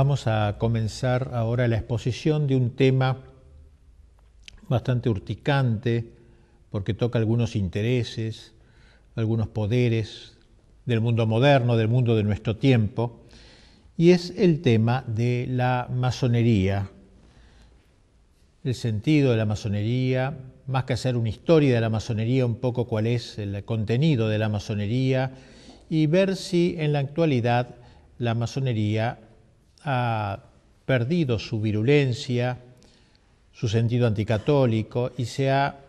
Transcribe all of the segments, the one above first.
Vamos a comenzar ahora la exposición de un tema bastante urticante, porque toca algunos intereses, algunos poderes del mundo moderno, del mundo de nuestro tiempo, y es el tema de la masonería, el sentido de la masonería, más que hacer una historia de la masonería, un poco cuál es el contenido de la masonería, y ver si en la actualidad la masonería ha perdido su virulencia, su sentido anticatólico y, sea,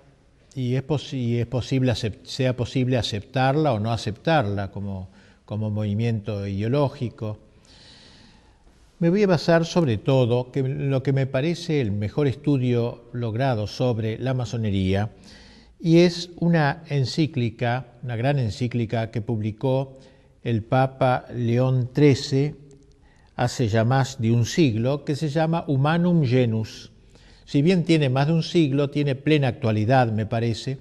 y, es, posible, sea posible aceptarla o no aceptarla como, como movimiento ideológico. Me voy a basar sobre todo en lo que me parece el mejor estudio logrado sobre la masonería y es una encíclica, una gran encíclica que publicó el Papa León XIII hace ya más de un siglo, que se llama Humanum Genus. Si bien tiene más de un siglo, tiene plena actualidad, me parece,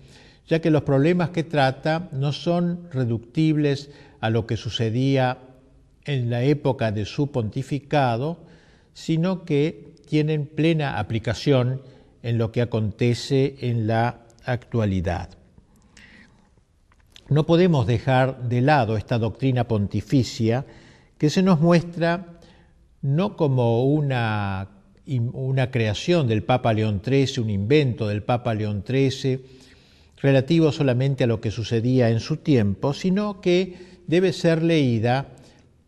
ya que los problemas que trata no son reductibles a lo que sucedía en la época de su pontificado, sino que tienen plena aplicación en lo que acontece en la actualidad. No podemos dejar de lado esta doctrina pontificia que se nos muestra no como una, una creación del Papa León XIII, un invento del Papa León XIII, relativo solamente a lo que sucedía en su tiempo, sino que debe ser leída,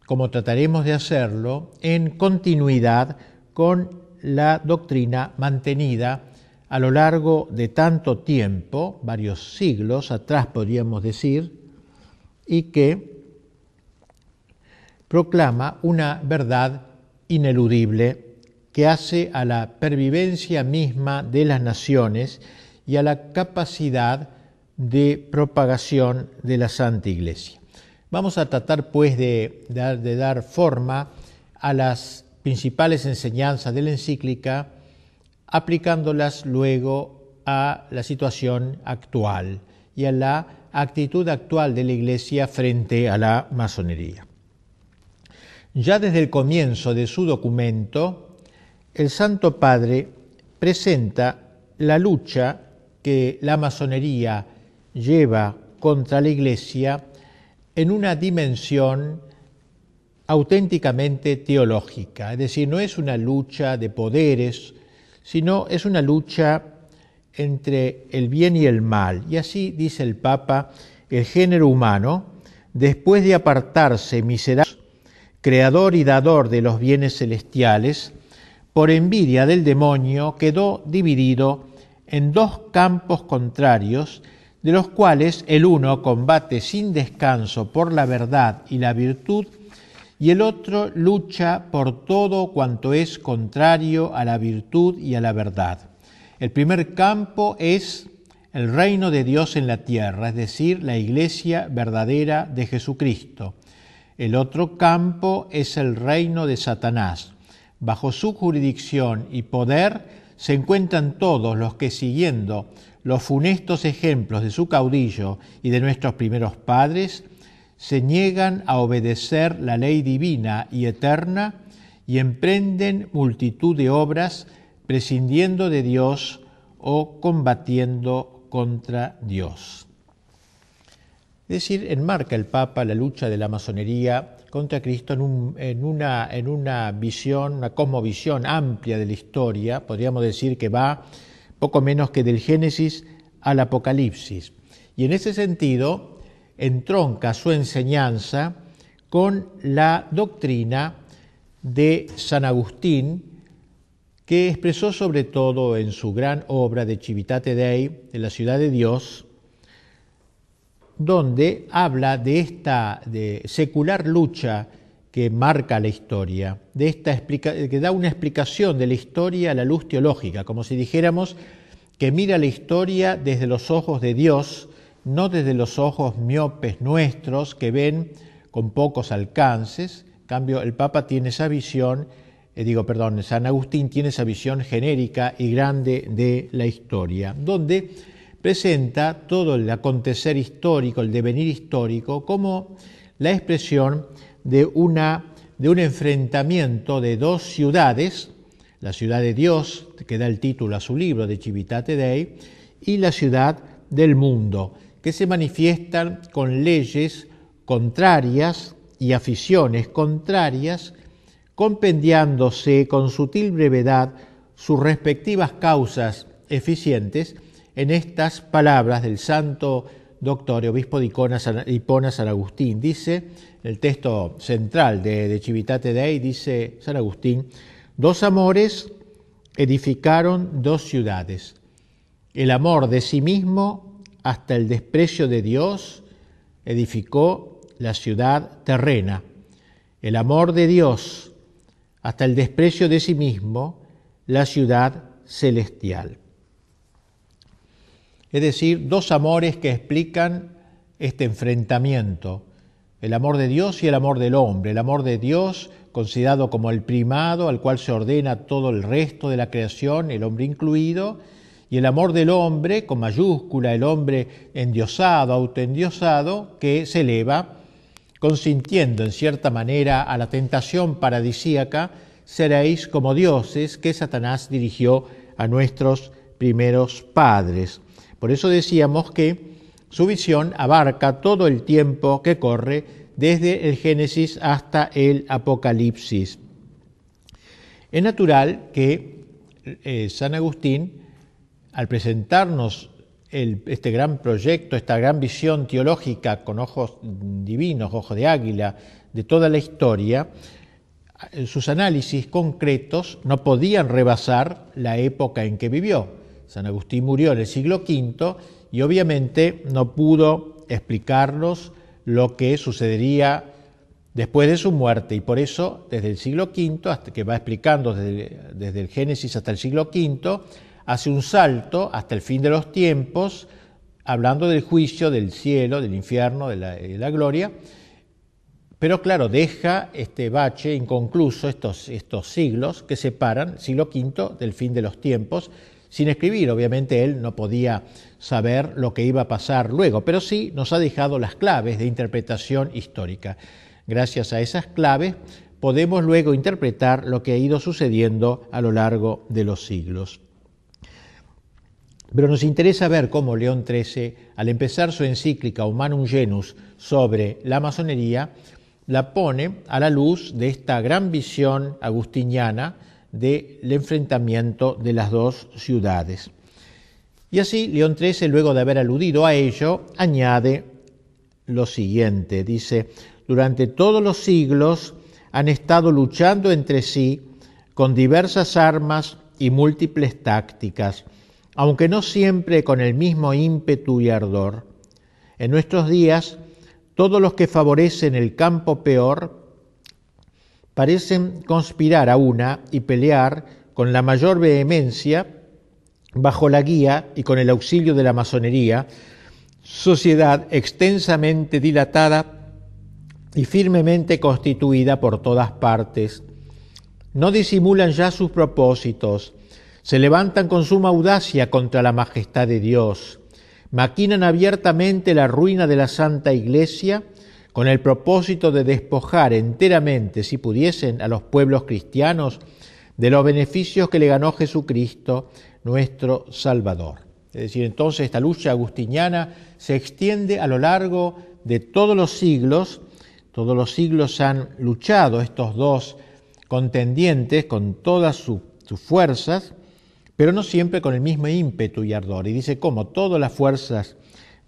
como trataremos de hacerlo, en continuidad con la doctrina mantenida a lo largo de tanto tiempo, varios siglos atrás podríamos decir, y que proclama una verdad ineludible que hace a la pervivencia misma de las naciones y a la capacidad de propagación de la Santa Iglesia. Vamos a tratar pues de, de dar forma a las principales enseñanzas de la encíclica, aplicándolas luego a la situación actual y a la actitud actual de la Iglesia frente a la masonería. Ya desde el comienzo de su documento, el Santo Padre presenta la lucha que la masonería lleva contra la Iglesia en una dimensión auténticamente teológica, es decir, no es una lucha de poderes, sino es una lucha entre el bien y el mal. Y así dice el Papa, el género humano, después de apartarse miserablemente, creador y dador de los bienes celestiales, por envidia del demonio quedó dividido en dos campos contrarios, de los cuales el uno combate sin descanso por la verdad y la virtud, y el otro lucha por todo cuanto es contrario a la virtud y a la verdad. El primer campo es el reino de Dios en la tierra, es decir, la iglesia verdadera de Jesucristo. El otro campo es el reino de Satanás. Bajo su jurisdicción y poder se encuentran todos los que siguiendo los funestos ejemplos de su caudillo y de nuestros primeros padres, se niegan a obedecer la ley divina y eterna y emprenden multitud de obras prescindiendo de Dios o combatiendo contra Dios. Es decir, enmarca el Papa la lucha de la masonería contra Cristo en, en, una, una visión, una cosmovisión amplia de la historia, podríamos decir que va poco menos que del Génesis al Apocalipsis. Y en ese sentido, entronca su enseñanza con la doctrina de San Agustín, que expresó sobre todo en su gran obra de Civitate Dei, de la ciudad de Dios, donde habla de esta de secular lucha que marca la historia, de esta que da una explicación de la historia a la luz teológica, como si dijéramos que mira la historia desde los ojos de Dios, no desde los ojos miopes nuestros que ven con pocos alcances. En cambio, el Papa tiene esa visión, eh, digo, perdón, San Agustín tiene esa visión genérica y grande de la historia, donde presenta todo el acontecer histórico, el devenir histórico, como la expresión de, una, de un enfrentamiento de dos ciudades, la ciudad de Dios, que da el título a su libro de Civitate Dei, y la ciudad del mundo, que se manifiestan con leyes contrarias y aficiones contrarias, compendiándose con sutil brevedad sus respectivas causas eficientes en estas palabras del santo doctor y obispo de Ipona San Agustín. Dice, el texto central de, de Civitate Dei, dice San Agustín, dos amores edificaron dos ciudades, el amor de sí mismo hasta el desprecio de Dios edificó la ciudad terrena, el amor de Dios hasta el desprecio de sí mismo la ciudad celestial. Es decir, dos amores que explican este enfrentamiento, el amor de Dios y el amor del hombre, el amor de Dios considerado como el primado al cual se ordena todo el resto de la creación, el hombre incluido, y el amor del hombre, con mayúscula, el hombre endiosado, autoendiosado, que se eleva, consintiendo en cierta manera a la tentación paradisíaca, seréis como dioses que Satanás dirigió a nuestros primeros padres. Por eso decíamos que su visión abarca todo el tiempo que corre desde el Génesis hasta el Apocalipsis. Es natural que eh, San Agustín, al presentarnos este gran proyecto, esta gran visión teológica con ojos divinos, ojos de águila, de toda la historia, eh, sus análisis concretos no podían rebasar la época en que vivió San Agustín murió en el siglo V y obviamente no pudo explicarnos lo que sucedería después de su muerte y por eso desde el siglo V, hasta que va explicando desde, el Génesis hasta el siglo V, hace un salto hasta el fin de los tiempos, hablando del juicio, del cielo, del infierno, de la, gloria, pero claro, deja este bache inconcluso, estos, estos siglos que separan siglo V del fin de los tiempos, sin escribir. Obviamente él no podía saber lo que iba a pasar luego, pero sí nos ha dejado las claves de interpretación histórica. Gracias a esas claves podemos luego interpretar lo que ha ido sucediendo a lo largo de los siglos. Pero nos interesa ver cómo León XIII, al empezar su encíclica Humanum Genus sobre la masonería, la pone a la luz de esta gran visión agustiniana del enfrentamiento de las dos ciudades. Y así León XIII, luego de haber aludido a ello, añade lo siguiente, dice, durante todos los siglos han estado luchando entre sí con diversas armas y múltiples tácticas, aunque no siempre con el mismo ímpetu y ardor. En nuestros días, todos los que favorecen el campo peor parecen conspirar a una y pelear con la mayor vehemencia bajo la guía y con el auxilio de la masonería, sociedad extensamente dilatada y firmemente constituida por todas partes. No disimulan ya sus propósitos, se levantan con suma audacia contra la majestad de Dios, maquinan abiertamente la ruina de la Santa Iglesia, con el propósito de despojar enteramente, si pudiesen, a los pueblos cristianos de los beneficios que le ganó Jesucristo, nuestro Salvador. Es decir, entonces esta lucha agustiniana se extiende a lo largo de todos los siglos. Todos los siglos han luchado estos dos contendientes con todas sus fuerzas, pero no siempre con el mismo ímpetu y ardor. Y dice, como todas las fuerzas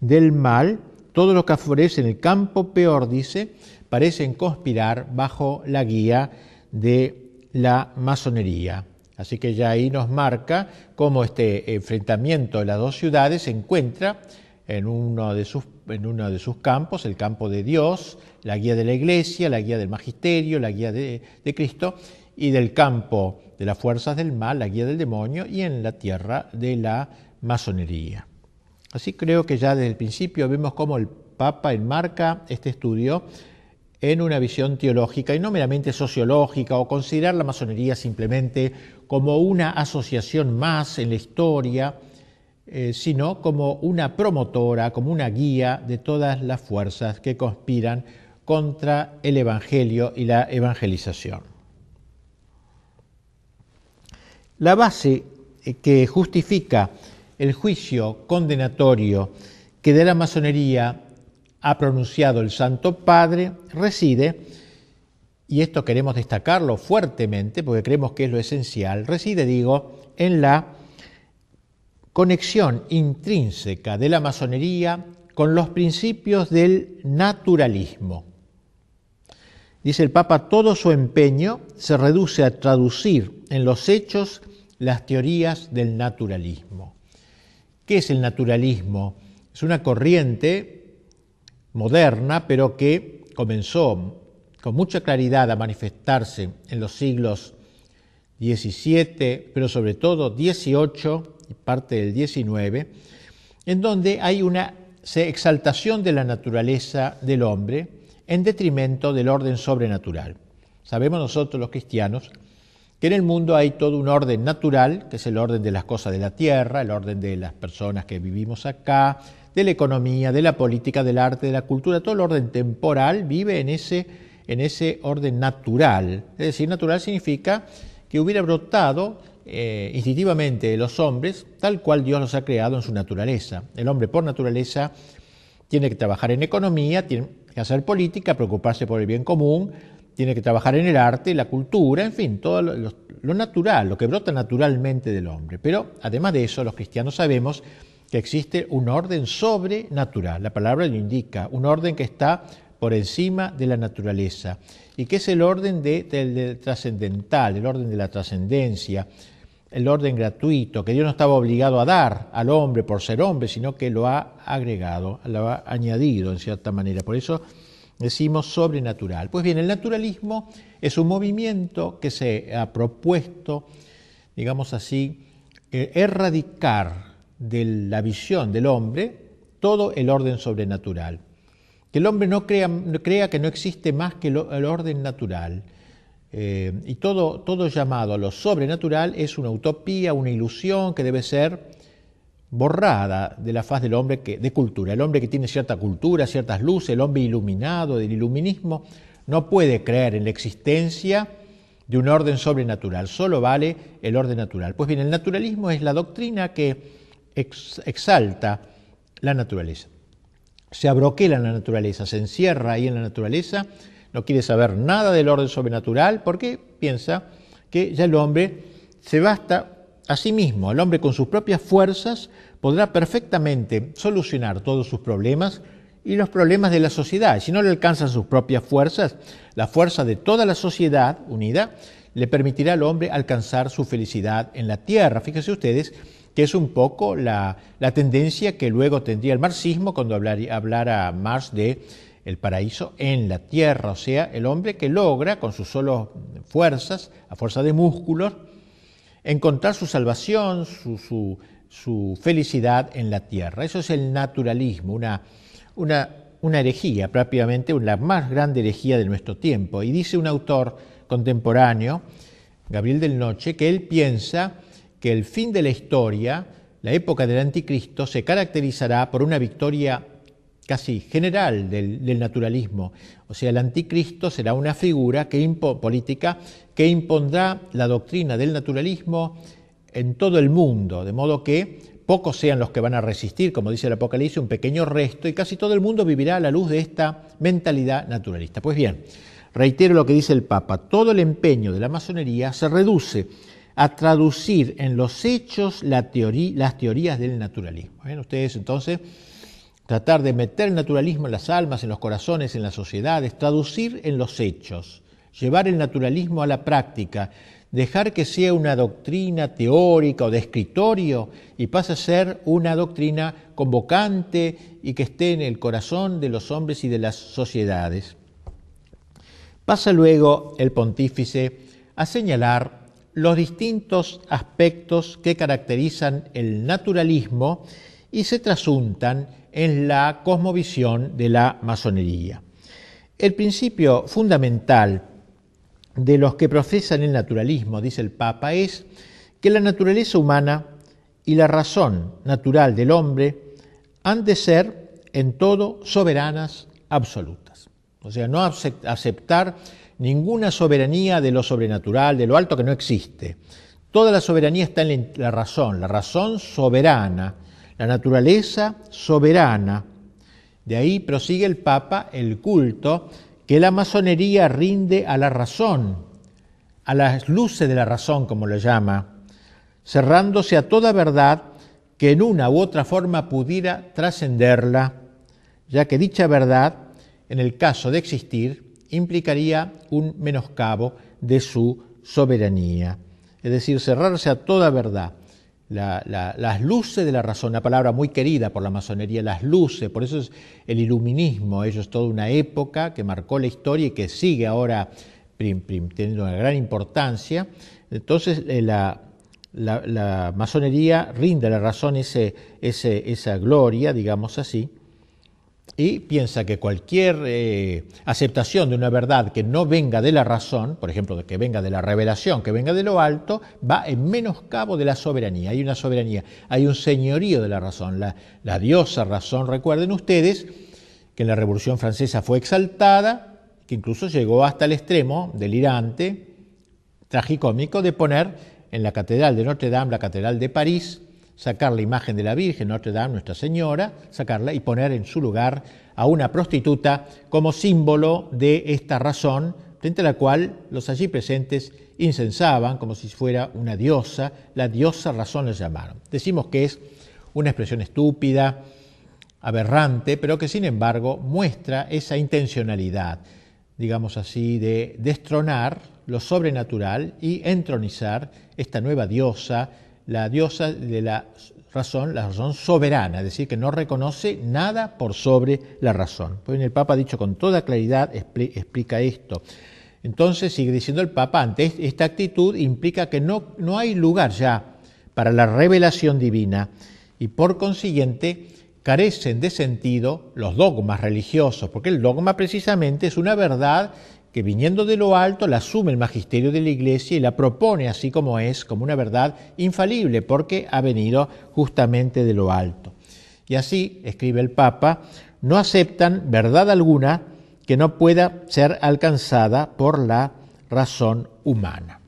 del mal, todos los que en el campo, peor dice, parecen conspirar bajo la guía de la masonería. Así que ya ahí nos marca cómo este enfrentamiento de las dos ciudades se encuentra en uno, de sus, en de sus campos, el campo de Dios, la guía de la iglesia, la guía del magisterio, la guía de Cristo, y del campo de las fuerzas del mal, la guía del demonio, y en la tierra de la masonería. Así creo que ya desde el principio vemos cómo el Papa enmarca este estudio en una visión teológica y no meramente sociológica o considerar la masonería simplemente como una asociación más en la historia, eh, sino como una promotora, como una guía de todas las fuerzas que conspiran contra el Evangelio y la evangelización. La base eh, que justifica el juicio condenatorio que de la masonería ha pronunciado el Santo Padre reside, y esto queremos destacarlo fuertemente porque creemos que es lo esencial, reside, digo, en la conexión intrínseca de la masonería con los principios del naturalismo. Dice el Papa, todo su empeño se reduce a traducir en los hechos las teorías del naturalismo. ¿Qué es el naturalismo? Es una corriente moderna, pero que comenzó con mucha claridad a manifestarse en los siglos XVII, pero sobre todo XVIII y parte del XIX, en donde hay una exaltación de la naturaleza del hombre en detrimento del orden sobrenatural. Sabemos nosotros los cristianos que en el mundo hay todo un orden natural, que es el orden de las cosas de la Tierra, el orden de las personas que vivimos acá, de la economía, de la política, del arte, de la cultura, todo el orden temporal vive en ese, en ese orden natural. Es decir, natural significa que hubiera brotado eh, instintivamente de los hombres tal cual Dios los ha creado en su naturaleza. El hombre por naturaleza tiene que trabajar en economía, tiene que hacer política, preocuparse por el bien común, tiene que trabajar en el arte, la cultura, en fin, todo lo, natural, lo que brota naturalmente del hombre. Pero además de eso, los cristianos sabemos que existe un orden sobrenatural, la palabra lo indica, un orden que está por encima de la naturaleza y que es el orden de, trascendental, el orden de la trascendencia, el orden gratuito que Dios no estaba obligado a dar al hombre por ser hombre, sino que lo ha agregado, lo ha añadido en cierta manera. Por eso decimos sobrenatural. Pues bien, el naturalismo es un movimiento que se ha propuesto, digamos así, eh, erradicar de la visión del hombre todo el orden sobrenatural. Que el hombre no crea, que no existe más que el orden natural. Eh, y todo, todo llamado a lo sobrenatural es una utopía, una ilusión que debe ser borrada de la faz del hombre que, de cultura. El hombre que tiene cierta cultura, ciertas luces, el hombre iluminado del iluminismo, no puede creer en la existencia de un orden sobrenatural, solo vale el orden natural. Pues bien, el naturalismo es la doctrina que exalta la naturaleza. Se abroquela en la naturaleza, se encierra ahí en la naturaleza, no quiere saber nada del orden sobrenatural porque piensa que ya el hombre se basta Asimismo, el hombre con sus propias fuerzas podrá perfectamente solucionar todos sus problemas y los problemas de la sociedad. Si no le alcanzan sus propias fuerzas, la fuerza de toda la sociedad unida le permitirá al hombre alcanzar su felicidad en la tierra. Fíjense ustedes que es un poco la, tendencia que luego tendría el marxismo cuando hablar, hablara Marx de el paraíso en la tierra, o sea, el hombre que logra con sus solos fuerzas, a fuerza de músculos, encontrar su salvación, su, felicidad en la tierra. Eso es el naturalismo, una, una, una herejía, prácticamente la más grande herejía de nuestro tiempo. Y dice un autor contemporáneo, Gabriel del Noche, que él piensa que el fin de la historia, la época del anticristo, se caracterizará por una victoria casi general del, naturalismo. O sea, el anticristo será una figura que política que impondrá la doctrina del naturalismo en todo el mundo, de modo que pocos sean los que van a resistir, como dice el Apocalipsis, un pequeño resto, y casi todo el mundo vivirá a la luz de esta mentalidad naturalista. Pues bien, reitero lo que dice el Papa, todo el empeño de la masonería se reduce a traducir en los hechos las teorías del naturalismo. ¿Ven? Ustedes entonces tratar de meter el naturalismo en las almas, en los corazones, en las sociedades, traducir en los hechos, llevar el naturalismo a la práctica, dejar que sea una doctrina teórica o de escritorio y pase a ser una doctrina convocante y que esté en el corazón de los hombres y de las sociedades. Pasa luego el pontífice a señalar los distintos aspectos que caracterizan el naturalismo y se trasuntan en la cosmovisión de la masonería. El principio fundamental de los que profesan el naturalismo, dice el Papa, es que la naturaleza humana y la razón natural del hombre han de ser en todo soberanas absolutas. O sea, no aceptar ninguna soberanía de lo sobrenatural, de lo alto que no existe. Toda la soberanía está en la razón, la razón soberana la naturaleza soberana. De ahí prosigue el Papa el culto que la masonería rinde a la razón, a las luces de la razón, como lo llama, cerrándose a toda verdad que en una u otra forma pudiera trascenderla, ya que dicha verdad, en el caso de existir, implicaría un menoscabo de su soberanía, es decir, cerrarse a toda verdad las luces de la razón, una palabra muy querida por la masonería, las luces, por eso es el iluminismo, ello es toda una época que marcó la historia y que sigue ahora teniendo una gran importancia. Entonces eh, la, la, masonería rinde a la razón ese, ese, esa gloria, digamos así, y piensa que cualquier eh, aceptación de una verdad que no venga de la razón, por ejemplo, que venga de la revelación, que venga de lo alto, va en menoscabo de la soberanía. Hay una soberanía, hay un señorío de la razón, la, la diosa razón, recuerden ustedes, que en la Revolución Francesa fue exaltada, que incluso llegó hasta el extremo delirante, tragicómico, de poner en la Catedral de Notre Dame, la Catedral de París, sacar la imagen de la Virgen, Notre Dame, Nuestra Señora, sacarla y poner en su lugar a una prostituta como símbolo de esta razón frente a la cual los allí presentes incensaban como si fuera una diosa, la diosa razón les llamaron. Decimos que es una expresión estúpida, aberrante, pero que sin embargo muestra esa intencionalidad, digamos así, de destronar lo sobrenatural y entronizar esta nueva diosa, la diosa de la razón, la razón soberana, es decir, que no reconoce nada por sobre la razón. Pues el Papa ha dicho con toda claridad, explica esto. Entonces, sigue diciendo el Papa, ante esta actitud implica que no, no hay lugar ya para la revelación divina y por consiguiente carecen de sentido los dogmas religiosos, porque el dogma precisamente es una verdad que viniendo de lo alto la asume el magisterio de la Iglesia y la propone así como es, como una verdad infalible, porque ha venido justamente de lo alto. Y así, escribe el Papa, no aceptan verdad alguna que no pueda ser alcanzada por la razón humana.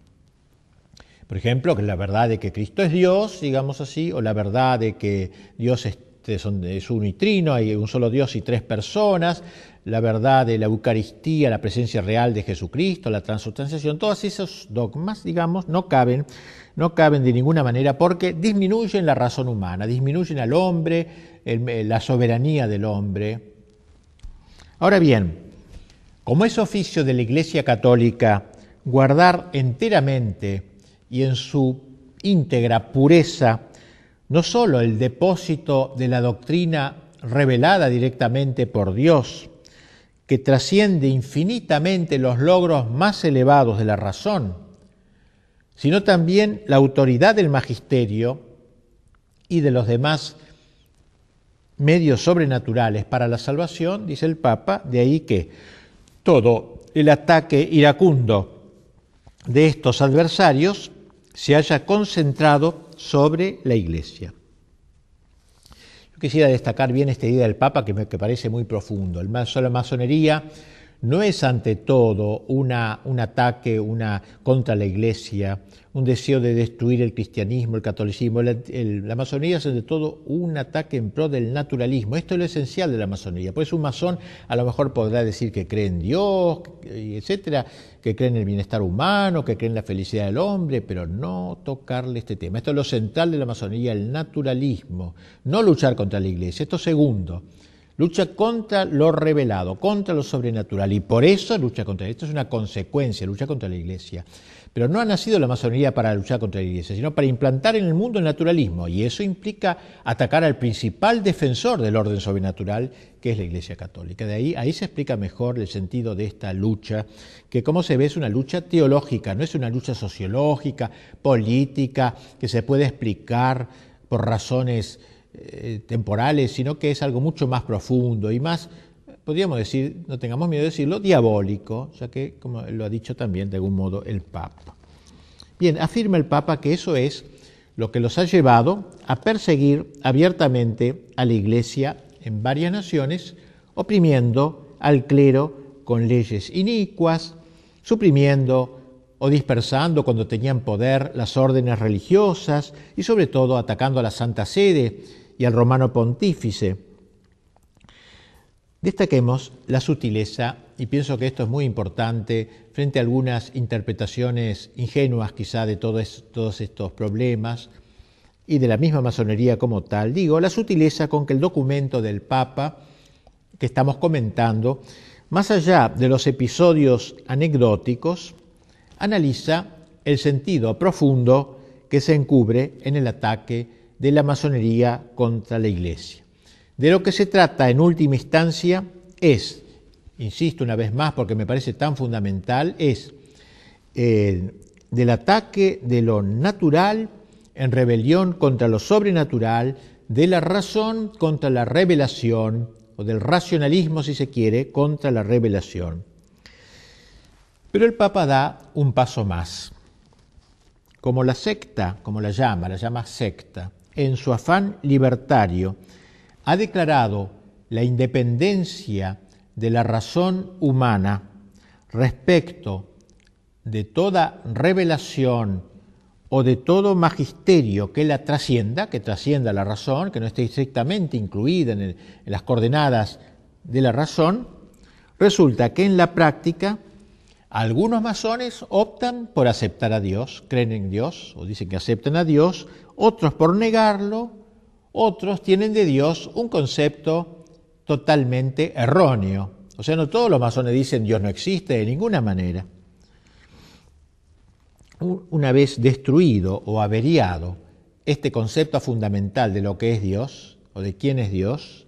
Por ejemplo, que la verdad de que Cristo es Dios, digamos así, o la verdad de que Dios es, es uno y trino, hay un solo Dios y tres personas, la verdad de la Eucaristía, la presencia real de Jesucristo, la transubstanciación, todos esos dogmas, digamos, no caben, no caben de ninguna manera porque disminuyen la razón humana, disminuyen al hombre, eh, la soberanía del hombre. Ahora bien, como es oficio de la Iglesia Católica guardar enteramente y en su íntegra pureza no sólo el depósito de la doctrina revelada directamente por Dios, que trasciende infinitamente los logros más elevados de la razón, sino también la autoridad del magisterio y de los demás medios sobrenaturales para la salvación, dice el Papa, de ahí que todo el ataque iracundo de estos adversarios se haya concentrado sobre la Iglesia quisiera destacar bien esta idea del Papa que me parece muy profundo. El La masonería no es ante todo un ataque contra la Iglesia, un deseo de destruir el cristianismo, el catolicismo. la masonería es ante todo un ataque en pro del naturalismo. Esto es lo esencial de la masonería. Pues un masón a lo mejor podrá decir que cree en Dios, etcétera, que cree en el bienestar humano, que cree en la felicidad del hombre, pero no tocarle este tema. Esto es lo central de la masonería, el naturalismo. No luchar contra la Iglesia. Esto segundo lucha contra lo revelado, contra lo sobrenatural, y por eso lucha contra, esto es una consecuencia, lucha contra la Iglesia. Pero no ha nacido la masonería para luchar contra la Iglesia, sino para implantar en el mundo el naturalismo, y eso implica atacar al principal defensor del orden sobrenatural, que es la Iglesia Católica. De ahí, ahí se explica mejor el sentido de esta lucha, que como se ve es una lucha teológica, no es una lucha sociológica, política, que se puede explicar por razones eh, temporales, sino que es algo mucho más profundo y más, podríamos decir, no tengamos miedo de decirlo, diabólico, ya que, como lo ha dicho también de algún modo el Papa. Bien, afirma el Papa que eso es lo que los ha llevado a perseguir abiertamente a la Iglesia en varias naciones, oprimiendo al clero con leyes inicuas, suprimiendo o dispersando cuando tenían poder las órdenes religiosas y sobre todo atacando a la Santa Sede, y al romano pontífice. Destaquemos la sutileza, y pienso que esto es muy importante frente a algunas interpretaciones ingenuas quizá de todos, todos estos problemas y de la misma masonería como tal, digo, la sutileza con que el documento del Papa que estamos comentando, más allá de los episodios anecdóticos, analiza el sentido profundo que se encubre en el ataque de la masonería contra la Iglesia. De lo que se trata en última instancia es, insisto una vez más porque me parece tan fundamental, es eh, del ataque de lo natural en rebelión contra lo sobrenatural, de la razón contra la revelación, o del racionalismo si se quiere, contra la revelación. Pero el Papa da un paso más. Como la secta, como la llama, la llama secta, en su afán libertario, ha declarado la independencia de la razón humana respecto de toda revelación o de todo magisterio que la trascienda, que trascienda la razón, que no esté estrictamente incluida en, en las coordenadas de la razón, resulta que en la práctica algunos masones optan por aceptar a Dios, creen en Dios o dicen que aceptan a Dios, otros por negarlo, otros tienen de Dios un concepto totalmente erróneo. O sea, no todos los masones dicen Dios no existe de ninguna manera. Una vez destruido o averiado este concepto fundamental de lo que es Dios o de quién es Dios,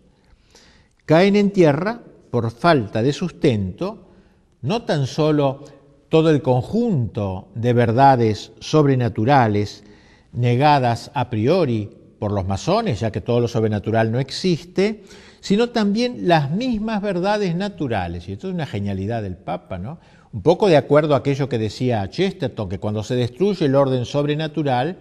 caen en tierra por falta de sustento no tan solo todo el conjunto de verdades sobrenaturales negadas a priori por los masones, ya que todo lo sobrenatural no existe, sino también las mismas verdades naturales. Y esto es una genialidad del Papa, ¿no? Un poco de acuerdo a aquello que decía Chesterton, que cuando se destruye el orden sobrenatural,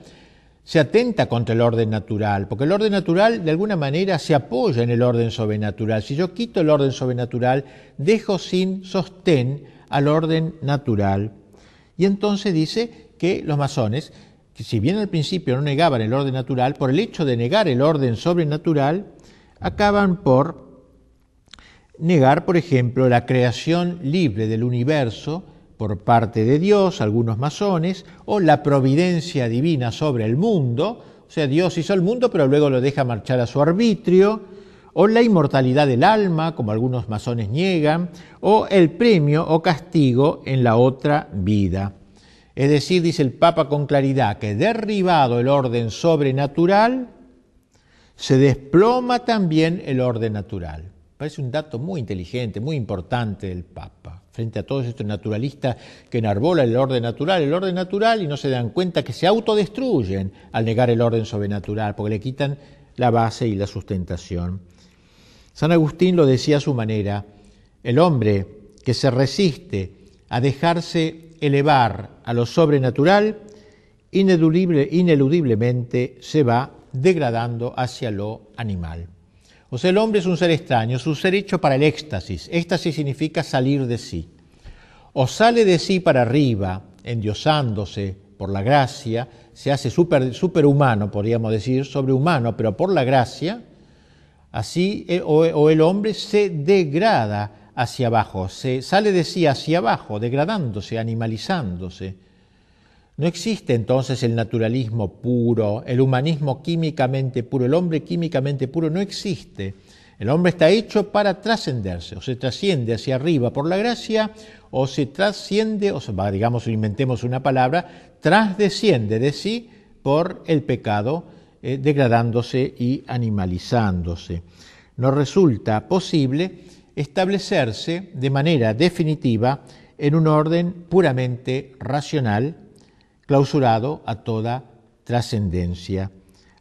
se atenta contra el orden natural, porque el orden natural de alguna manera se apoya en el orden sobrenatural. Si yo quito el orden sobrenatural, dejo sin sostén al orden natural. Y entonces dice que los masones, que si bien al principio no negaban el orden natural, por el hecho de negar el orden sobrenatural, acaban por negar, por ejemplo, la creación libre del universo, por parte de Dios, algunos masones, o la providencia divina sobre el mundo, o sea, Dios hizo el mundo pero luego lo deja marchar a su arbitrio, o la inmortalidad del alma, como algunos masones niegan, o el premio o castigo en la otra vida. Es decir, dice el Papa con claridad que derribado el orden sobrenatural, se desploma también el orden natural. Parece un dato muy inteligente, muy importante del Papa frente a todos estos naturalistas que enarbolan el orden natural, el orden natural, y no se dan cuenta que se autodestruyen al negar el orden sobrenatural, porque le quitan la base y la sustentación. San Agustín lo decía a su manera, el hombre que se resiste a dejarse elevar a lo sobrenatural, ineludiblemente se va degradando hacia lo animal. O sea, el hombre es un ser extraño, es un ser hecho para el éxtasis. Éxtasis significa salir de sí. O sale de sí para arriba, endiosándose por la gracia, se hace superhumano, podríamos decir, sobrehumano, pero por la gracia, así eh, o, o el hombre se degrada hacia abajo, se sale de sí hacia abajo, degradándose, animalizándose no existe entonces el naturalismo puro, el humanismo químicamente puro, el hombre químicamente puro no existe. El hombre está hecho para trascenderse, o se trasciende hacia arriba por la gracia, o se trasciende, o digamos, inventemos una palabra, trasdesciende de sí por el pecado, eh, degradándose y animalizándose. No resulta posible establecerse de manera definitiva en un orden puramente racional clausurado a toda trascendencia.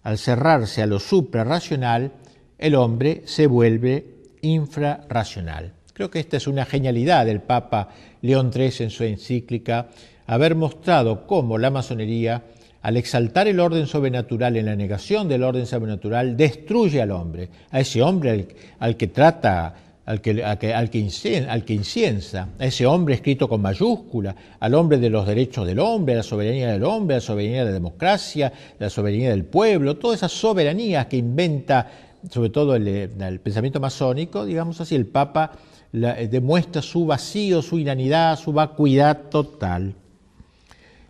Al cerrarse a lo suprarracional, el hombre se vuelve infrarracional. Creo que esta es una genialidad del Papa León III en su encíclica, haber mostrado cómo la masonería, al exaltar el orden sobrenatural en la negación del orden sobrenatural, destruye al hombre, a ese hombre al, al que trata al que, al, a ese hombre escrito con mayúscula, al hombre de los derechos del hombre, a la soberanía del hombre, a la soberanía de la democracia, la soberanía del pueblo, todas esas soberanías que inventa, sobre todo el, eh, pensamiento masónico, digamos así, el Papa eh, demuestra su vacío, su inanidad, su vacuidad total.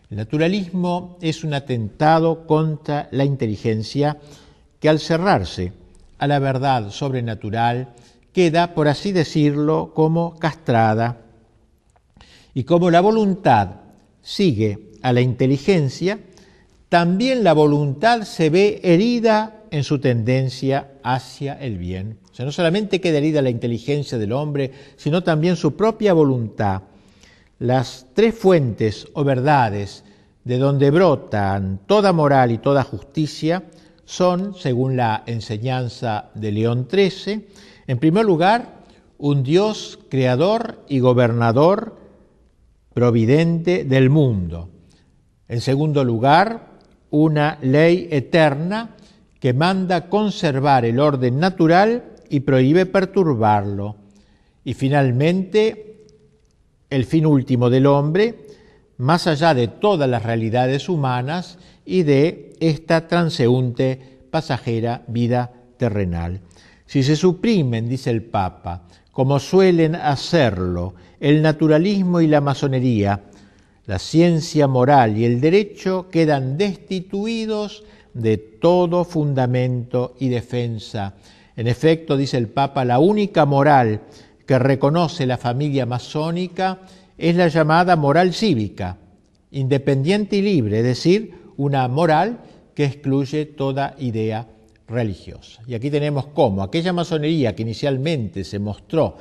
El naturalismo es un atentado contra la inteligencia que al cerrarse a la verdad sobrenatural, queda, por así decirlo, como castrada. Y como la voluntad sigue a la inteligencia, también la voluntad se ve herida en su tendencia hacia el bien. O sea, no solamente queda herida la inteligencia del hombre, sino también su propia voluntad. Las tres fuentes o verdades de donde brotan toda moral y toda justicia son, según la enseñanza de León XIII, en primer lugar, un Dios creador y gobernador providente del mundo. En segundo lugar, una ley eterna que manda conservar el orden natural y prohíbe perturbarlo. Y finalmente, el fin último del hombre, más allá de todas las realidades humanas y de esta transeúnte pasajera vida terrenal. Si se suprimen, dice el Papa, como suelen hacerlo, el naturalismo y la masonería, la ciencia moral y el derecho quedan destituidos de todo fundamento y defensa. En efecto, dice el Papa, la única moral que reconoce la familia masónica es la llamada moral cívica, independiente y libre, es decir, una moral que excluye toda idea y aquí tenemos cómo aquella masonería que inicialmente se mostró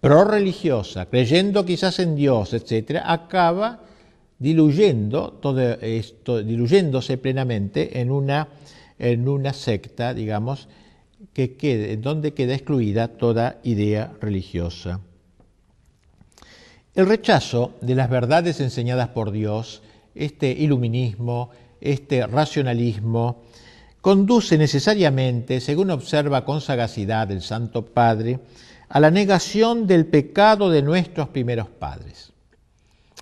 pro-religiosa, creyendo quizás en Dios, etc., acaba diluyendo diluyéndose plenamente en una, en una secta, digamos, que donde queda excluida toda idea religiosa. El rechazo de las verdades enseñadas por Dios, este iluminismo, este racionalismo, conduce necesariamente, según observa con sagacidad el Santo Padre, a la negación del pecado de nuestros primeros padres.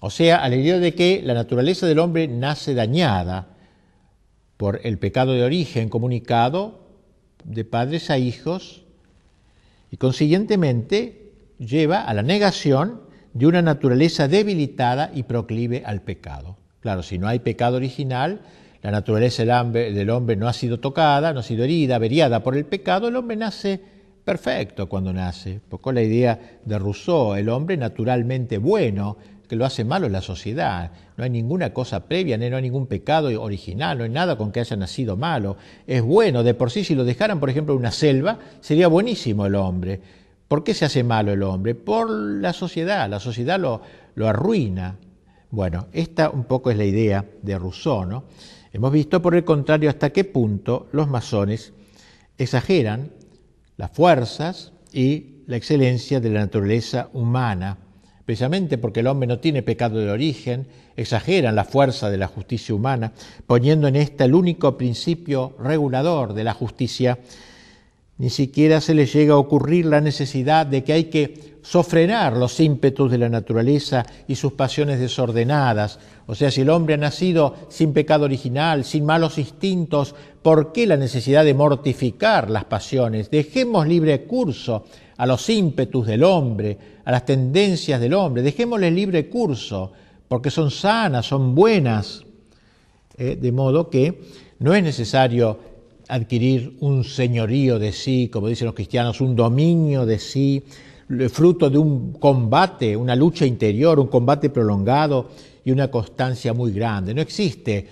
O sea, a la idea de que la naturaleza del hombre nace dañada por el pecado de origen comunicado de padres a hijos y consiguientemente lleva a la negación de una naturaleza debilitada y proclive al pecado. Claro, si no hay pecado original, la naturaleza del hombre no ha sido tocada, no ha sido herida, averiada por el pecado, el hombre nace perfecto cuando nace. Poco la idea de Rousseau, el hombre naturalmente bueno, que lo hace malo la sociedad. No hay ninguna cosa previa, no hay ningún pecado original, no hay nada con que haya nacido malo. Es bueno, de por sí, si lo dejaran, por ejemplo, en una selva, sería buenísimo el hombre. ¿Por qué se hace malo el hombre? Por la sociedad, la sociedad lo, lo arruina. Bueno, esta un poco es la idea de Rousseau, ¿no? Hemos visto, por el contrario, hasta qué punto los masones exageran las fuerzas y la excelencia de la naturaleza humana, precisamente porque el hombre no tiene pecado de origen, exageran la fuerza de la justicia humana, poniendo en esta el único principio regulador de la justicia ni siquiera se les llega a ocurrir la necesidad de que hay que sofrenar los ímpetus de la naturaleza y sus pasiones desordenadas. O sea, si el hombre ha nacido sin pecado original, sin malos instintos, ¿por qué la necesidad de mortificar las pasiones? Dejemos libre curso a los ímpetus del hombre, a las tendencias del hombre, dejémosles libre curso, porque son sanas, son buenas. Eh, de modo que no es necesario adquirir un señorío de sí, como dicen los cristianos, un dominio de sí, fruto de un combate, una lucha interior, un combate prolongado y una constancia muy grande. No existe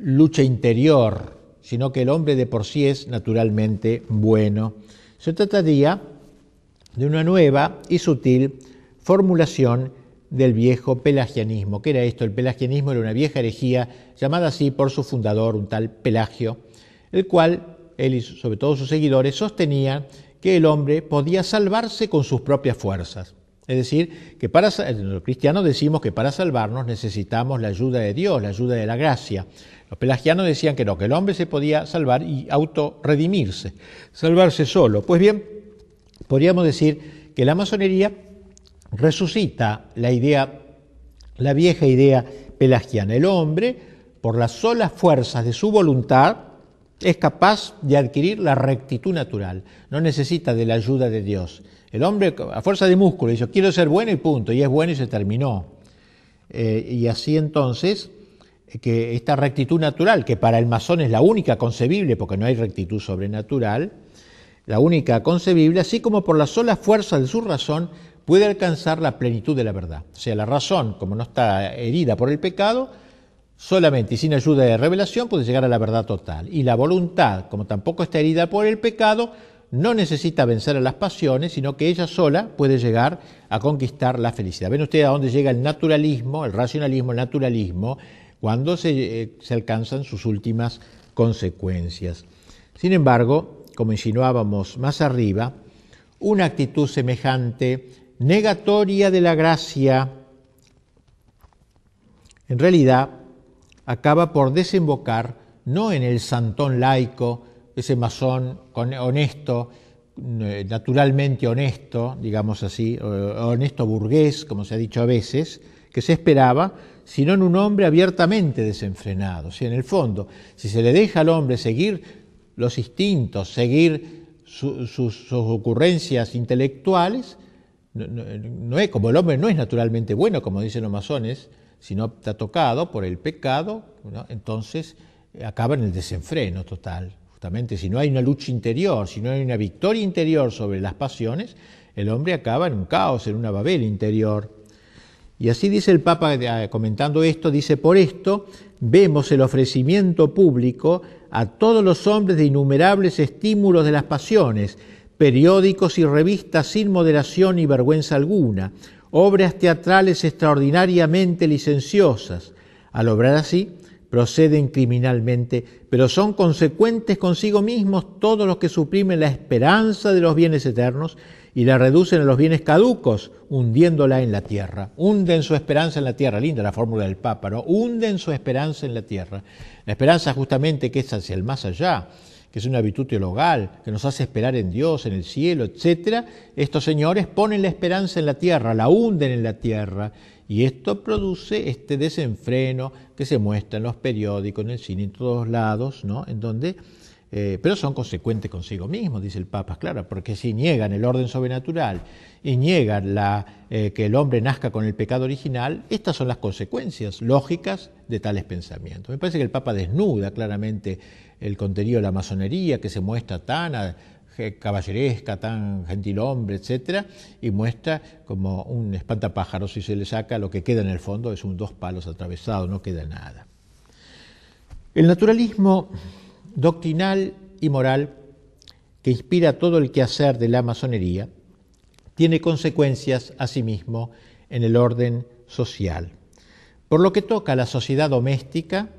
lucha interior, sino que el hombre de por sí es naturalmente bueno. Se trataría de una nueva y sutil formulación del viejo pelagianismo. ¿Qué era esto? El pelagianismo era una vieja herejía llamada así por su fundador, un tal Pelagio, el cual él y sobre todo sus seguidores sostenían que el hombre podía salvarse con sus propias fuerzas. Es decir, que para eh, los cristianos decimos que para salvarnos necesitamos la ayuda de Dios, la ayuda de la gracia. Los pelagianos decían que no, que el hombre se podía salvar y autorredimirse, salvarse solo. Pues bien, podríamos decir que la masonería resucita la idea, la vieja idea pelagiana. El hombre, por las solas fuerzas de su voluntad, es capaz de adquirir la rectitud natural, no necesita de la ayuda de Dios. El hombre a fuerza de músculo dice, quiero ser bueno y punto, y es bueno y se terminó. Eh, y así entonces, eh, que esta rectitud natural, que para el masón es la única concebible, porque no hay rectitud sobrenatural, la única concebible, así como por la sola fuerza de su razón puede alcanzar la plenitud de la verdad. O sea, la razón, como no está herida por el pecado, Solamente y sin ayuda de revelación puede llegar a la verdad total. Y la voluntad, como tampoco está herida por el pecado, no necesita vencer a las pasiones, sino que ella sola puede llegar a conquistar la felicidad. Ven ustedes a dónde llega el naturalismo, el racionalismo, el naturalismo, cuando se, eh, se alcanzan sus últimas consecuencias. Sin embargo, como insinuábamos más arriba, una actitud semejante, negatoria de la gracia, en realidad acaba por desembocar no en el santón laico, ese masón honesto, eh, naturalmente honesto, digamos así, honesto burgués, como se ha dicho a veces, que se esperaba, sino en un hombre abiertamente desenfrenado. si en el fondo, si se le deja al hombre seguir los instintos, seguir sus, ocurrencias intelectuales, no, es como el hombre no es naturalmente bueno, como dicen los masones, si no está tocado por el pecado, entonces eh, acaba en el desenfreno total. Justamente, si no hay una lucha interior, si no hay una victoria interior sobre las pasiones, el hombre acaba en un caos, en una Babel interior. Y así dice el Papa, eh, comentando esto, dice, por esto vemos el ofrecimiento público a todos los hombres de innumerables estímulos de las pasiones, periódicos y revistas sin moderación ni vergüenza alguna, obras teatrales extraordinariamente licenciosas. Al obrar así, proceden criminalmente, pero son consecuentes consigo mismos todos los que suprimen la esperanza de los bienes eternos y la reducen a los bienes caducos, hundiéndola en la tierra. Hunden su esperanza en la tierra, linda la fórmula del Papa, Hunden su esperanza en la tierra. La esperanza justamente que es hacia el más allá, que es una virtud teologal, que nos hace esperar en Dios, en el cielo, etcétera, estos señores ponen la esperanza en la tierra, la hunden en la tierra, y esto produce este desenfreno que se muestra en los periódicos, en el cine, en todos lados, ¿no? En donde eh, pero son consecuentes consigo mismos, dice el Papa, claro, porque si niegan el orden sobrenatural y niegan eh, que el hombre nazca con el pecado original, estas son las consecuencias lógicas de tales pensamientos. Me parece que el Papa desnuda claramente el contenido de la masonería que se muestra tan eh, caballeresca, tan gentil hombre, etcétera, y muestra como un espantapájaros, si se le saca lo que queda en el fondo es un dos palos atravesado, no queda nada. El naturalismo doctrinal y moral que inspira todo el quehacer de la masonería, tiene consecuencias asimismo en el orden social. Por lo que toca a la sociedad doméstica,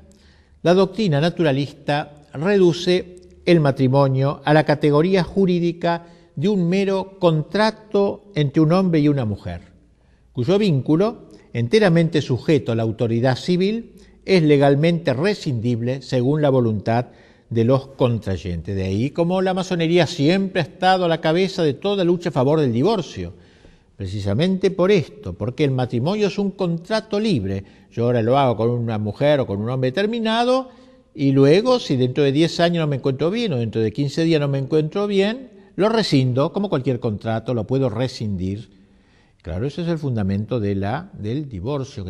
la doctrina naturalista reduce el matrimonio a la categoría jurídica de un mero contrato entre un hombre y una mujer, cuyo vínculo, enteramente sujeto a la autoridad civil, es legalmente rescindible según la voluntad de los contrayentes. De ahí como la masonería siempre ha estado a la cabeza de toda lucha a favor del divorcio. Precisamente por esto, porque el matrimonio es un contrato libre. Yo ahora lo hago con una mujer o con un hombre determinado y luego si dentro de 10 años no me encuentro bien o dentro de 15 días no me encuentro bien, lo rescindo como cualquier contrato, lo puedo rescindir Claro, ese es el fundamento del divorcio,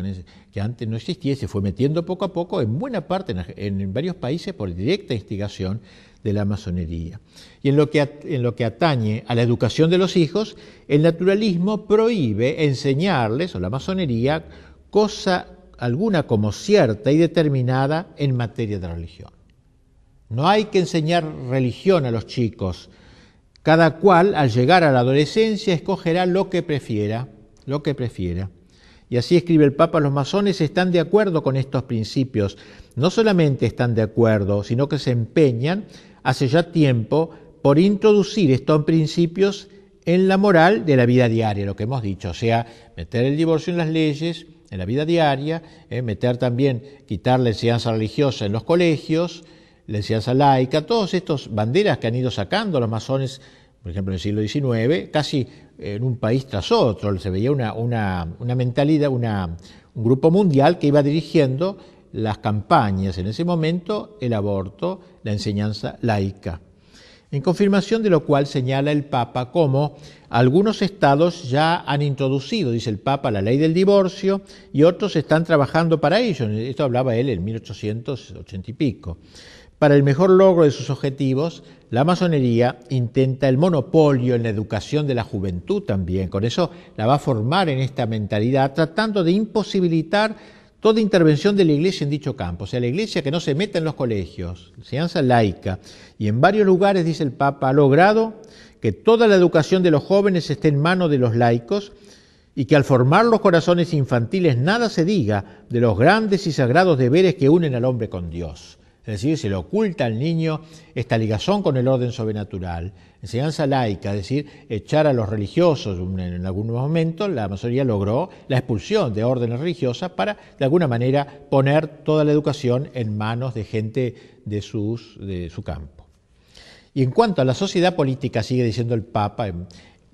que, antes no existía y se fue metiendo poco a poco en buena parte, en, varios países, por directa instigación de la masonería. Y en lo que atañe a la educación de los hijos, el naturalismo prohíbe enseñarles, o la masonería, cosa alguna como cierta y determinada en materia de religión. No hay que enseñar religión a los chicos, cada cual, al llegar a la adolescencia, escogerá lo que prefiera, lo que prefiera. Y así escribe el Papa, los masones están de acuerdo con estos principios. No solamente están de acuerdo, sino que se empeñan hace ya tiempo por introducir estos principios en la moral de la vida diaria, lo que hemos dicho, o sea, meter el divorcio en las leyes, en la vida diaria, eh, meter también, quitar la enseñanza religiosa en los colegios, la enseñanza laica, todos estos banderas que han ido sacando los masones, por ejemplo, en el siglo XIX, casi en un país tras otro, se veía una, una, mentalidad, una, un grupo mundial que iba dirigiendo las campañas, en ese momento el aborto, la enseñanza laica. En confirmación de lo cual señala el Papa como algunos estados ya han introducido, dice el Papa, la ley del divorcio y otros están trabajando para ello. Esto hablaba él en 1880 y pico. Para el mejor logro de sus objetivos, la masonería intenta el monopolio en la educación de la juventud también. Con eso la va a formar en esta mentalidad, tratando de imposibilitar toda intervención de la iglesia en dicho campo. O sea, la iglesia que no se meta en los colegios, enseñanza laica. Y en varios lugares, dice el Papa, ha logrado que toda la educación de los jóvenes esté en manos de los laicos y que al formar los corazones infantiles nada se diga de los grandes y sagrados deberes que unen al hombre con Dios es decir, se le oculta al niño esta ligación con el orden sobrenatural. Enseñanza laica, es decir, echar a los religiosos. En algún momento, la masonería logró la expulsión de órdenes religiosas para, de alguna manera, poner toda la educación en manos de gente de, de su campo. Y en cuanto a la sociedad política, sigue diciendo el Papa, em,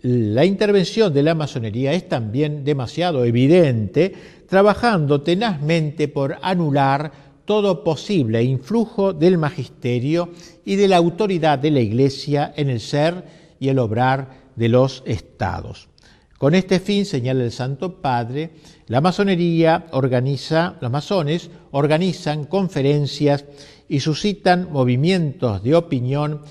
la intervención de la masonería es también demasiado evidente, trabajando tenazmente por anular todo posible influjo del magisterio y de la autoridad de la Iglesia en el ser y el obrar de los estados. Con este fin, señala el Santo Padre, la masonería organiza, los masones organizan conferencias y suscitan movimientos de opinión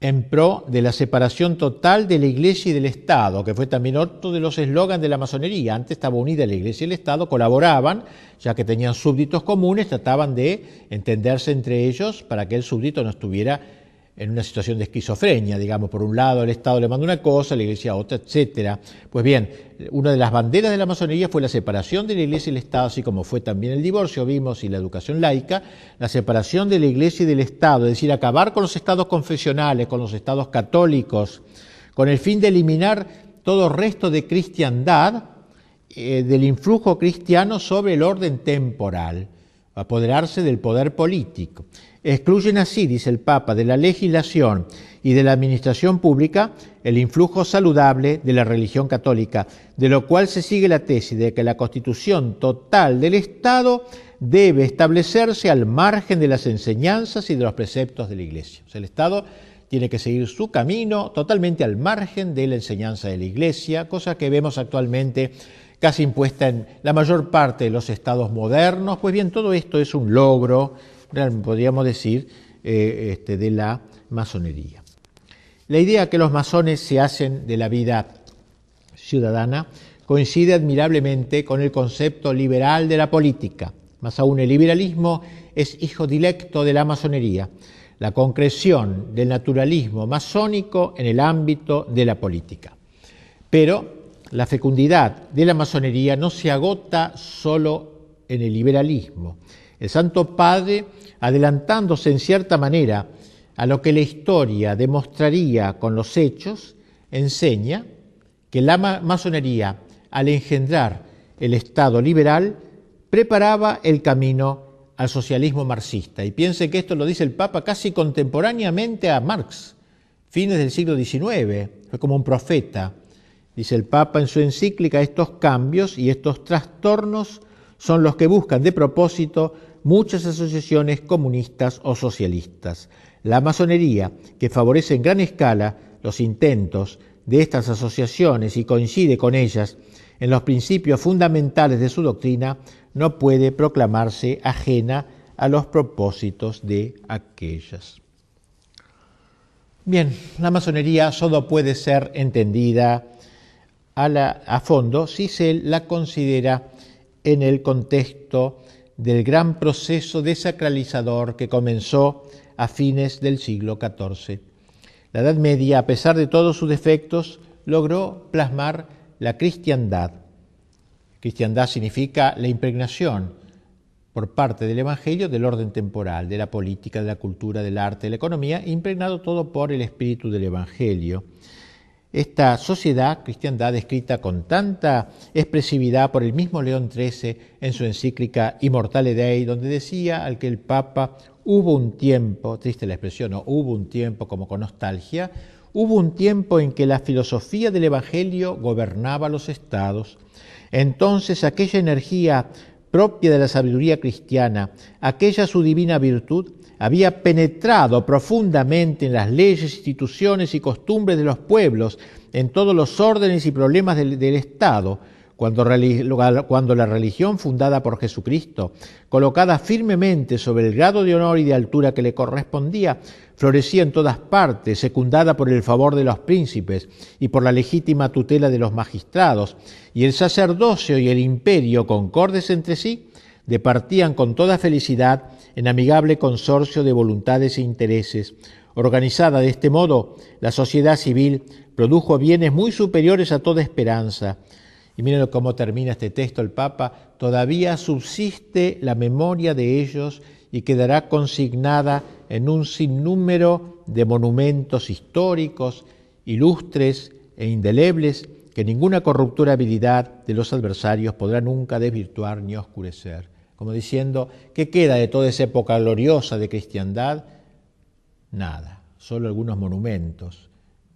en pro de la separación total de la Iglesia y del Estado, que fue también otro de los eslogans de la masonería. Antes estaba unida la Iglesia y el Estado, colaboraban, ya que tenían súbditos comunes, trataban de entenderse entre ellos para que el súbdito no estuviera en una situación de esquizofrenia, digamos, por un lado el Estado le manda una cosa, la Iglesia otra, etcétera. Pues bien, una de las banderas de la masonería fue la separación de la Iglesia y el Estado, así como fue también el divorcio, vimos, y la educación laica, la separación de la Iglesia y del Estado, es decir, acabar con los estados confesionales, con los estados católicos, con el fin de eliminar todo resto de cristiandad, eh, del influjo cristiano sobre el orden temporal apoderarse del poder político. Excluyen así, dice el Papa, de la legislación y de la administración pública el influjo saludable de la religión católica, de lo cual se sigue la tesis de que la constitución total del Estado debe establecerse al margen de las enseñanzas y de los preceptos de la Iglesia. el Estado tiene que seguir su camino totalmente al margen de la enseñanza de la Iglesia, cosa que vemos actualmente casi impuesta en la mayor parte de los estados modernos. Pues bien, todo esto es un logro, podríamos decir, eh, este, de la masonería. La idea que los masones se hacen de la vida ciudadana coincide admirablemente con el concepto liberal de la política. Más aún, el liberalismo es hijo directo de la masonería, la concreción del naturalismo masónico en el ámbito de la política. Pero la fecundidad de la masonería no se agota solo en el liberalismo. El Santo Padre, adelantándose en cierta manera a lo que la historia demostraría con los hechos, enseña que la masonería, al engendrar el Estado liberal, preparaba el camino al socialismo marxista. Y piense que esto lo dice el Papa casi contemporáneamente a Marx, fines del siglo XIX, fue como un profeta Dice el Papa en su encíclica, estos cambios y estos trastornos son los que buscan de propósito muchas asociaciones comunistas o socialistas. La masonería, que favorece en gran escala los intentos de estas asociaciones y coincide con ellas en los principios fundamentales de su doctrina, no puede proclamarse ajena a los propósitos de aquellas. Bien, la masonería solo puede ser entendida a, fondo si la considera en el contexto del gran proceso desacralizador que comenzó a fines del siglo XIV. La Edad Media, a pesar de todos sus defectos, logró plasmar la cristiandad. Cristiandad significa la impregnación por parte del Evangelio del orden temporal, de la política, de la cultura, del arte, de la economía, impregnado todo por el espíritu del Evangelio esta sociedad, cristiandad descrita con tanta expresividad por el mismo León XIII en su encíclica Immortale Dei, donde decía al que el Papa hubo un tiempo, triste la expresión, no, hubo un tiempo como con nostalgia, hubo un tiempo en que la filosofía del Evangelio gobernaba los estados. Entonces aquella energía propia de la sabiduría cristiana, aquella su divina virtud, había penetrado profundamente en las leyes, instituciones y costumbres de los pueblos, en todos los órdenes y problemas del, Estado, cuando, la religión fundada por Jesucristo, colocada firmemente sobre el grado de honor y de altura que le correspondía, florecía en todas partes, secundada por el favor de los príncipes y por la legítima tutela de los magistrados, y el sacerdocio y el imperio, concordes entre sí, departían con toda felicidad en amigable consorcio de voluntades e intereses. Organizada de este modo, la sociedad civil produjo bienes muy superiores a toda esperanza. Y miren cómo termina este texto el Papa, todavía subsiste la memoria de ellos y quedará consignada en un sinnúmero de monumentos históricos, ilustres e indelebles que ninguna corruptura habilidad de los adversarios podrá nunca desvirtuar ni oscurecer como diciendo, ¿qué queda de toda esa época gloriosa de cristiandad? Nada, solo algunos monumentos,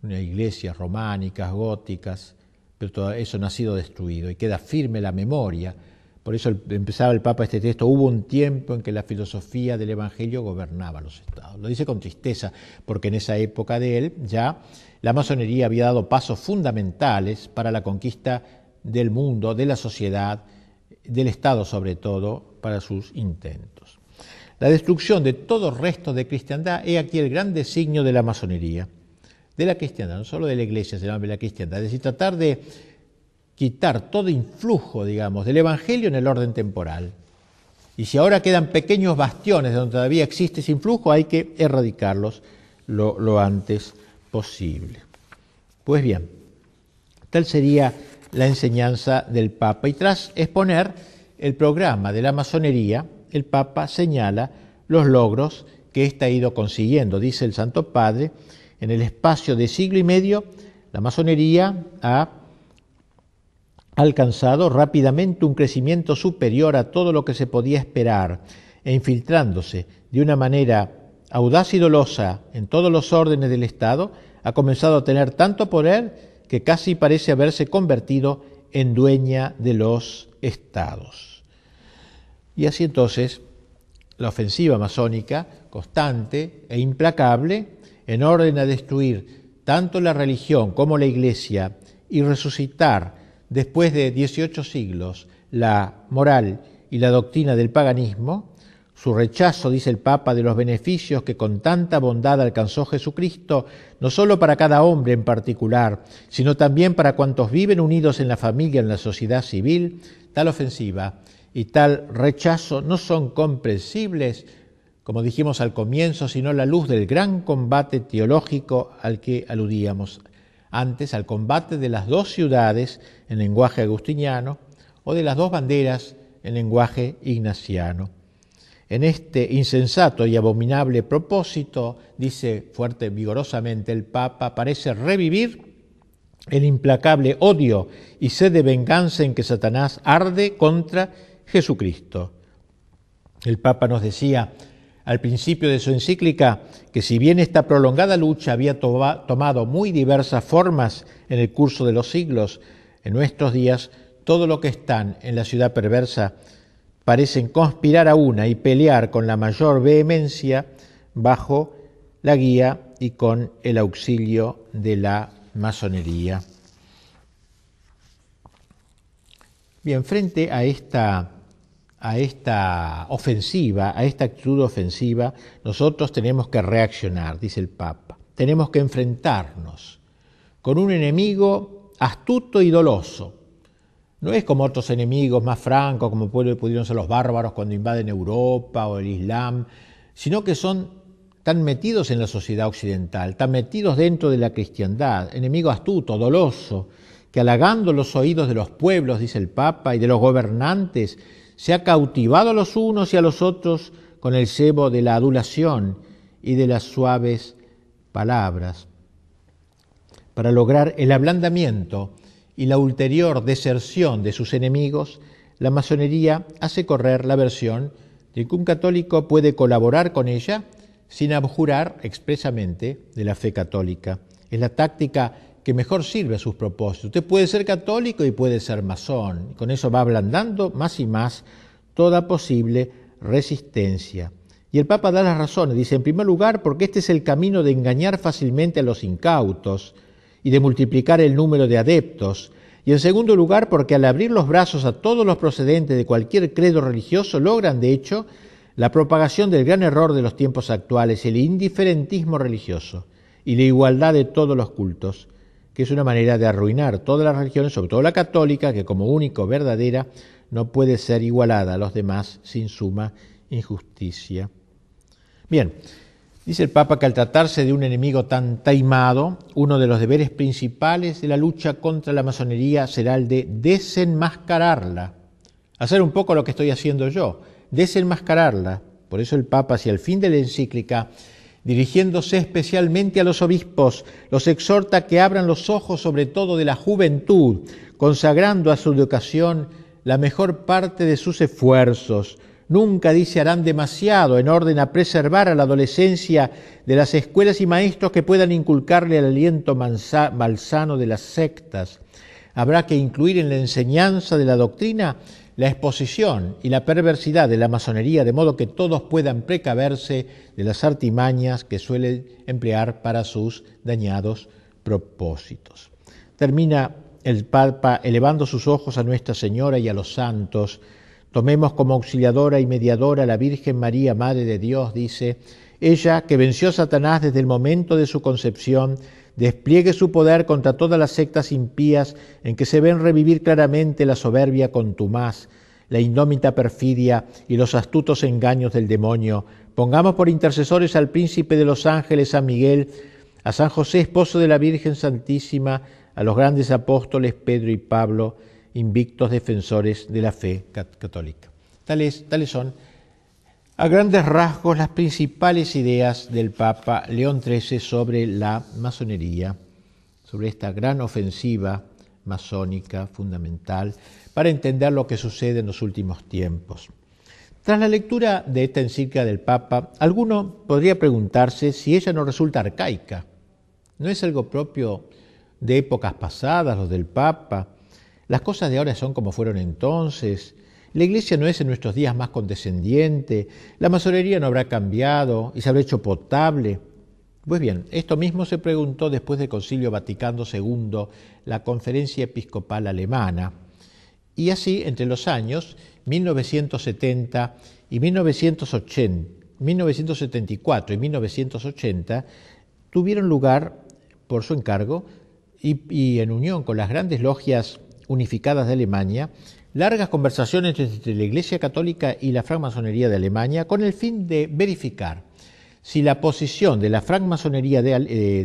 unas iglesias románicas, góticas, pero todo eso no ha sido destruido y queda firme la memoria. Por eso empezaba el Papa este texto, hubo un tiempo en que la filosofía del Evangelio gobernaba los estados. Lo dice con tristeza, porque en esa época de él ya la masonería había dado pasos fundamentales para la conquista del mundo, de la sociedad, del Estado sobre todo, para sus intentos. La destrucción de todo resto de cristiandad es aquí el gran designio de la masonería, de la cristiandad, no solo de la iglesia, sino de la cristiandad, es decir, tratar de quitar todo influjo, digamos, del Evangelio en el orden temporal. Y si ahora quedan pequeños bastiones donde todavía existe ese influjo, hay que erradicarlos lo, lo antes posible. Pues bien, tal sería la enseñanza del Papa. Y tras exponer el programa de la masonería, el Papa señala los logros que ésta ha ido consiguiendo. Dice el Santo Padre, en el espacio de siglo y medio, la masonería ha alcanzado rápidamente un crecimiento superior a todo lo que se podía esperar e infiltrándose de una manera audaz y dolosa en todos los órdenes del Estado, ha comenzado a tener tanto poder que casi parece haberse convertido en dueña de los estados. Y así entonces la ofensiva masónica, constante e implacable, en orden a destruir tanto la religión como la iglesia y resucitar, después de 18 siglos, la moral y la doctrina del paganismo, su rechazo, dice el Papa, de los beneficios que con tanta bondad alcanzó Jesucristo, no solo para cada hombre en particular, sino también para cuantos viven unidos en la familia, en la sociedad civil, tal ofensiva y tal rechazo no son comprensibles, como dijimos al comienzo, sino la luz del gran combate teológico al que aludíamos antes, al combate de las dos ciudades en lenguaje agustiniano o de las dos banderas en lenguaje ignaciano. En este insensato y abominable propósito, dice fuerte, vigorosamente el Papa, parece revivir el implacable odio y sed de venganza en que Satanás arde contra Jesucristo. El Papa nos decía al principio de su encíclica que si bien esta prolongada lucha había tomado muy diversas formas en el curso de los siglos, en nuestros días todo lo que están en la ciudad perversa parecen conspirar a una y pelear con la mayor vehemencia bajo la guía y con el auxilio de la masonería. Bien, frente a esta a esta ofensiva, a esta actitud ofensiva, nosotros tenemos que reaccionar, dice el Papa. Tenemos que enfrentarnos con un enemigo astuto y doloso. No es como otros enemigos más francos, como pudieron ser los bárbaros cuando invaden Europa o el Islam, sino que son tan metidos en la sociedad occidental, tan metidos dentro de la cristiandad, enemigo astuto, doloso, que halagando los oídos de los pueblos, dice el Papa, y de los gobernantes, se ha cautivado a los unos y a los otros con el cebo de la adulación y de las suaves palabras, para lograr el ablandamiento y la ulterior deserción de sus enemigos, la masonería hace correr la versión de que un católico puede colaborar con ella sin abjurar expresamente de la fe católica. Es la táctica que mejor sirve a sus propósitos. Usted puede ser católico y puede ser masón. Con eso va ablandando más y más toda posible resistencia. Y el Papa da las razones. Dice, en primer lugar, porque este es el camino de engañar fácilmente a los incautos y de multiplicar el número de adeptos. Y en segundo lugar, porque al abrir los brazos a todos los procedentes de cualquier credo religioso, logran, de hecho, la propagación del gran error de los tiempos actuales, el indiferentismo religioso y la igualdad de todos los cultos que es una manera de arruinar todas las religiones, sobre todo la católica, que como único verdadera no puede ser igualada a los demás sin suma injusticia. Bien, dice el Papa que al tratarse de un enemigo tan taimado, uno de los deberes principales de la lucha contra la masonería será el de desenmascararla, hacer un poco lo que estoy haciendo yo, desenmascararla. Por eso el Papa, hacia el fin de la encíclica, Dirigiéndose especialmente a los obispos, los exhorta que abran los ojos sobre todo de la juventud, consagrando a su educación la mejor parte de sus esfuerzos. Nunca, dice, harán demasiado en orden a preservar a la adolescencia de las escuelas y maestros que puedan inculcarle el aliento malsano de las sectas. Habrá que incluir en la enseñanza de la doctrina la exposición y la perversidad de la masonería de modo que todos puedan precaverse de las artimañas que suelen emplear para sus dañados propósitos. Termina el Papa elevando sus ojos a Nuestra Señora y a los santos. Tomemos como auxiliadora y mediadora a la Virgen María, Madre de Dios, dice, ella que venció a Satanás desde el momento de su concepción, despliegue su poder contra todas las sectas impías en que se ven revivir claramente la soberbia contumaz, la indómita perfidia y los astutos engaños del demonio. Pongamos por intercesores al príncipe de los ángeles, San Miguel, a San José, esposo de la Virgen Santísima, a los grandes apóstoles Pedro y Pablo, invictos defensores de la fe católica. Tales, tales son a grandes rasgos las principales ideas del Papa León XIII sobre la masonería, sobre esta gran ofensiva masónica fundamental para entender lo que sucede en los últimos tiempos. Tras la lectura de esta encíclica del Papa, alguno podría preguntarse si ella no resulta arcaica. ¿No es algo propio de épocas pasadas, los del Papa? Las cosas de ahora son como fueron entonces. La iglesia no es en nuestros días más condescendiente, la masonería no habrá cambiado y se habrá hecho potable. Pues bien, esto mismo se preguntó después del Concilio Vaticano II, la Conferencia Episcopal Alemana. Y así, entre los años 1970 y 1980, 1974 y 1980, tuvieron lugar, por su encargo, y, y en unión con las grandes logias unificadas de Alemania, largas conversaciones entre la Iglesia Católica y la francmasonería de Alemania con el fin de verificar si la posición de la francmasonería, de,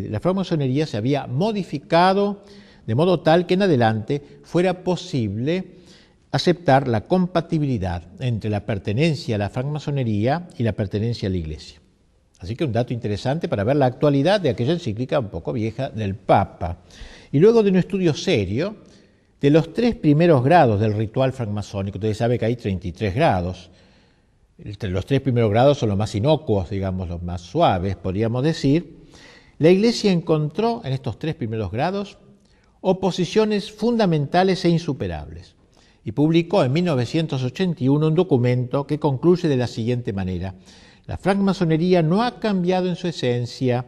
eh, se había modificado de modo tal que en adelante fuera posible aceptar la compatibilidad entre la pertenencia a la francmasonería y la pertenencia a la Iglesia. Así que un dato interesante para ver la actualidad de aquella encíclica un poco vieja del Papa. Y luego de un estudio serio, de los tres primeros grados del ritual francmasónico, ustedes saben que hay 33 grados, los tres primeros grados son los más inocuos, digamos, los más suaves, podríamos decir, la Iglesia encontró en estos tres primeros grados oposiciones fundamentales e insuperables y publicó en 1981 un documento que concluye de la siguiente manera. La francmasonería no ha cambiado en su esencia,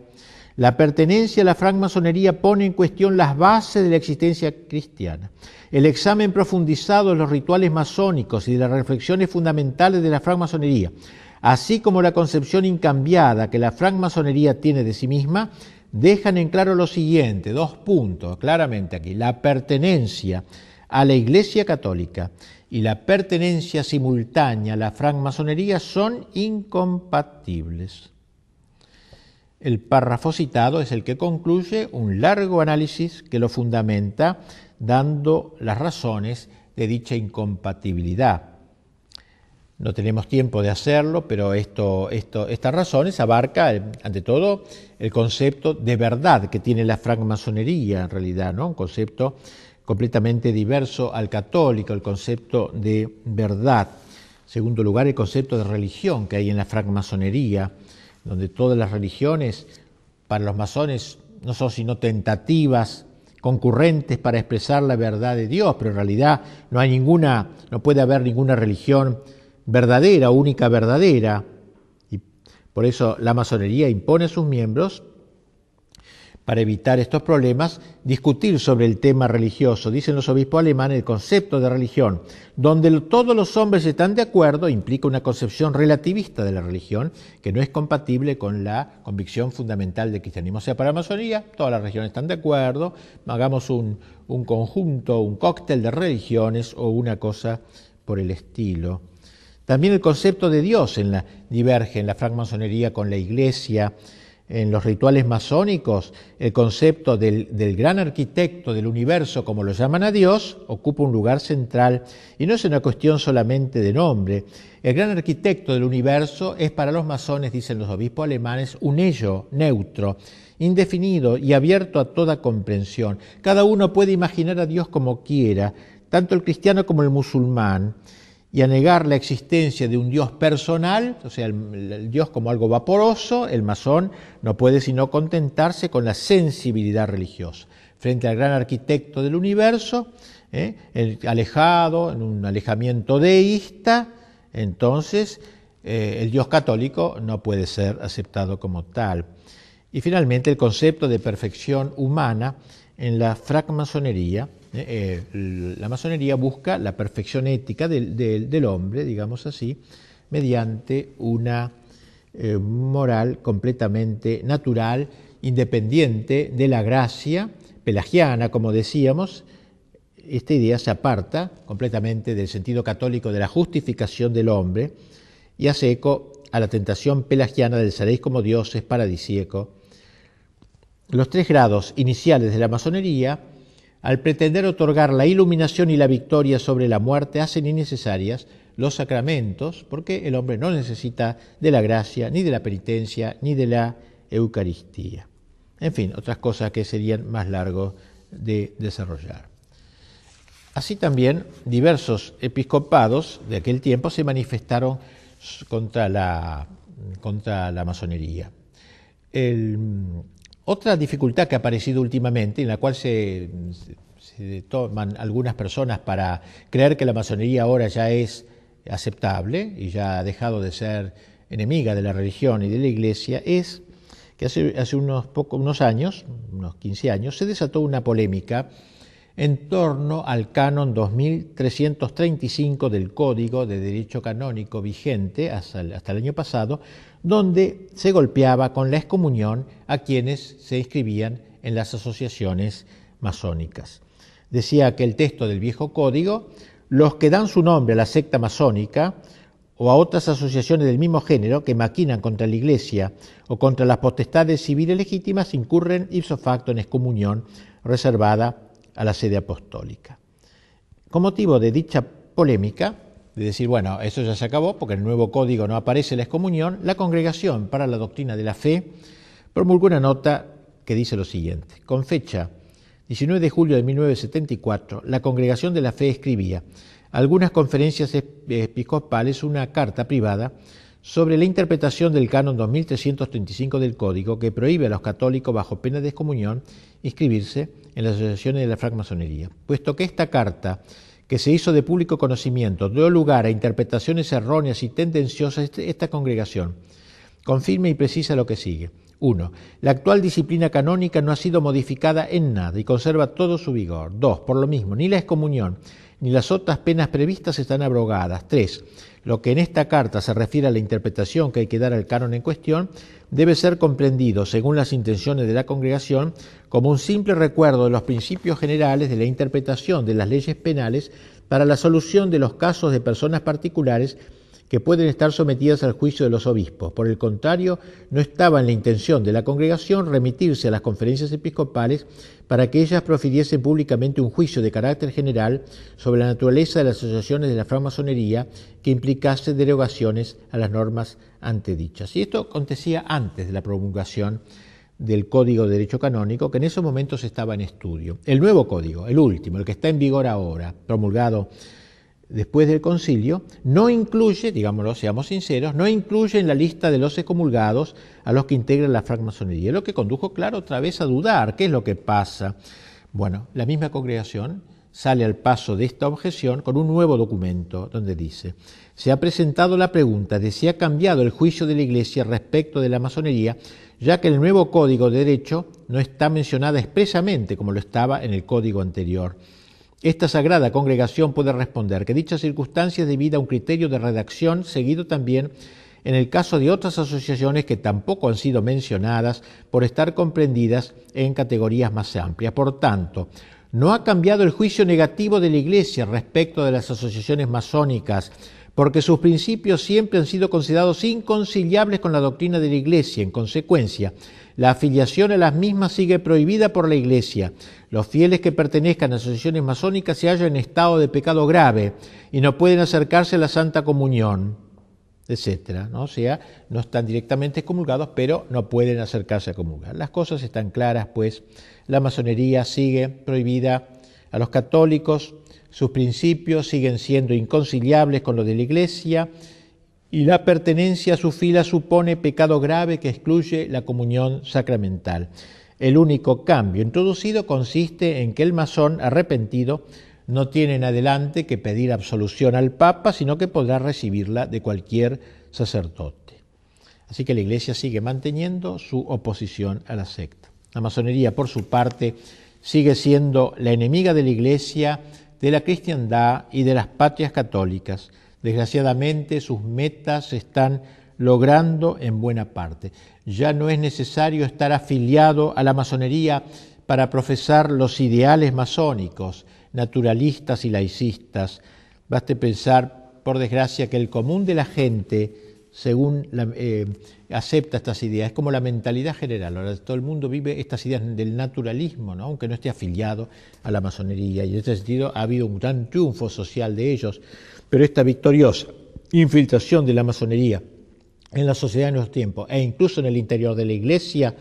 la pertenencia a la francmasonería pone en cuestión las bases de la existencia cristiana. El examen profundizado de los rituales masónicos y de las reflexiones fundamentales de la francmasonería, así como la concepción incambiada que la francmasonería tiene de sí misma, dejan en claro lo siguiente, dos puntos claramente aquí, la pertenencia a la Iglesia Católica y la pertenencia simultánea a la francmasonería son incompatibles. El párrafo citado es el que concluye un largo análisis que lo fundamenta dando las razones de dicha incompatibilidad. No tenemos tiempo de hacerlo, pero estas razones abarca, ante todo, el concepto de verdad que tiene la francmasonería en realidad, ¿no? un concepto completamente diverso al católico, el concepto de verdad. En segundo lugar, el concepto de religión que hay en la francmasonería donde todas las religiones para los masones no son sino tentativas concurrentes para expresar la verdad de Dios, pero en realidad no hay ninguna, no puede haber ninguna religión verdadera, única verdadera. Y por eso la masonería impone a sus miembros para evitar estos problemas, discutir sobre el tema religioso, dicen los obispos alemanes, el concepto de religión, donde todos los hombres están de acuerdo, implica una concepción relativista de la religión que no es compatible con la convicción fundamental del cristianismo. O sea, para la masonería, todas las religiones están de acuerdo, hagamos un, un conjunto, un cóctel de religiones o una cosa por el estilo. También el concepto de Dios en la, diverge en la francmasonería con la iglesia en los rituales masónicos, el concepto del, del, gran arquitecto del universo, como lo llaman a Dios, ocupa un lugar central y no es una cuestión solamente de nombre. El gran arquitecto del universo es para los masones, dicen los obispos alemanes, un ello neutro, indefinido y abierto a toda comprensión. Cada uno puede imaginar a Dios como quiera, tanto el cristiano como el musulmán y a negar la existencia de un Dios personal, o sea, el, Dios como algo vaporoso, el masón no puede sino contentarse con la sensibilidad religiosa. Frente al gran arquitecto del universo, ¿eh? alejado, en un alejamiento deísta, entonces eh, el Dios católico no puede ser aceptado como tal. Y finalmente el concepto de perfección humana en la francmasonería eh, eh, la masonería busca la perfección ética del, hombre, digamos así, mediante una eh, moral completamente natural, independiente de la gracia pelagiana, como decíamos. Esta idea se aparta completamente del sentido católico de la justificación del hombre y hace eco a la tentación pelagiana del seréis como dioses paradisíaco. Los tres grados iniciales de la masonería al pretender otorgar la iluminación y la victoria sobre la muerte, hacen innecesarias los sacramentos, porque el hombre no necesita de la gracia, ni de la penitencia, ni de la Eucaristía. En fin, otras cosas que serían más largos de desarrollar. Así también, diversos episcopados de aquel tiempo se manifestaron contra la, contra la masonería. El, otra dificultad que ha aparecido últimamente, en la cual se, toman algunas personas para creer que la masonería ahora ya es aceptable y ya ha dejado de ser enemiga de la religión y de la iglesia, es que hace, unos, unos años, unos 15 años, se desató una polémica en torno al canon 2335 del Código de Derecho Canónico vigente hasta el, año pasado, donde se golpeaba con la excomunión a quienes se inscribían en las asociaciones masónicas. Decía que el texto del viejo código, los que dan su nombre a la secta masónica o a otras asociaciones del mismo género que maquinan contra la Iglesia o contra las potestades civiles legítimas incurren ipso facto en excomunión reservada a la sede apostólica. Con motivo de dicha polémica, de decir, bueno, eso ya se acabó porque el nuevo código no aparece la excomunión, la Congregación para la Doctrina de la Fe promulgó una nota que dice lo siguiente. Con fecha 19 de julio de 1974, la Congregación de la Fe escribía algunas conferencias episcopales una carta privada sobre la interpretación del canon 2335 del Código que prohíbe a los católicos bajo pena de excomunión inscribirse en las asociaciones de la francmasonería, puesto que esta carta que se hizo de público conocimiento dio lugar a interpretaciones erróneas y tendenciosas de esta congregación. Confirma y precisa lo que sigue. 1. La actual disciplina canónica no ha sido modificada en nada y conserva todo su vigor. 2. Por lo mismo, ni la excomunión ni las otras penas previstas están abrogadas. 3. Lo que en esta carta se refiere a la interpretación que hay que dar al canon en cuestión debe ser comprendido, según las intenciones de la congregación, como un simple recuerdo de los principios generales de la interpretación de las leyes penales para la solución de los casos de personas particulares que pueden estar sometidas al juicio de los obispos. Por el contrario, no estaba en la intención de la congregación remitirse a las conferencias episcopales para que ellas profiriesen públicamente un juicio de carácter general sobre la naturaleza de las asociaciones de la francmasonería que implicase derogaciones a las normas antedichas. Y esto acontecía antes de la promulgación del Código de Derecho Canónico, que en esos momentos estaba en estudio. El nuevo código, el último, el que está en vigor ahora, promulgado después del concilio, no incluye, digámoslo, seamos sinceros, no incluye en la lista de los excomulgados a los que integran la francmasonería, lo que condujo, claro, otra vez a dudar qué es lo que pasa. Bueno, la misma congregación sale al paso de esta objeción con un nuevo documento donde dice, se ha presentado la pregunta de si ha cambiado el juicio de la Iglesia respecto de la masonería, ya que el nuevo Código de Derecho no está mencionada expresamente como lo estaba en el Código anterior. Esta sagrada congregación puede responder que dicha circunstancia es debida a un criterio de redacción seguido también en el caso de otras asociaciones que tampoco han sido mencionadas por estar comprendidas en categorías más amplias. Por tanto, no ha cambiado el juicio negativo de la Iglesia respecto de las asociaciones masónicas porque sus principios siempre han sido considerados inconciliables con la doctrina de la Iglesia. En consecuencia, la afiliación a las mismas sigue prohibida por la Iglesia. Los fieles que pertenezcan a asociaciones masónicas se hallan en estado de pecado grave y no pueden acercarse a la Santa Comunión, etc. ¿no? O sea, no están directamente excomulgados, pero no pueden acercarse a comulgar. Las cosas están claras, pues la masonería sigue prohibida a los católicos, sus principios siguen siendo inconciliables con los de la Iglesia y la pertenencia a su fila supone pecado grave que excluye la comunión sacramental. El único cambio introducido consiste en que el masón arrepentido no tiene en adelante que pedir absolución al Papa, sino que podrá recibirla de cualquier sacerdote. Así que la Iglesia sigue manteniendo su oposición a la secta. La masonería, por su parte, sigue siendo la enemiga de la Iglesia, de la cristiandad y de las patrias católicas. Desgraciadamente sus metas se están logrando en buena parte. Ya no es necesario estar afiliado a la masonería para profesar los ideales masónicos, naturalistas y laicistas. Baste pensar, por desgracia, que el común de la gente según eh, acepta estas ideas. Es como la mentalidad general. Ahora todo el mundo vive estas ideas del naturalismo, aunque no esté afiliado a la masonería. Y en este sentido ha habido un gran triunfo social de ellos. Pero esta victoriosa infiltración de la masonería en la sociedad de nuestro tiempos e incluso en el interior de la Iglesia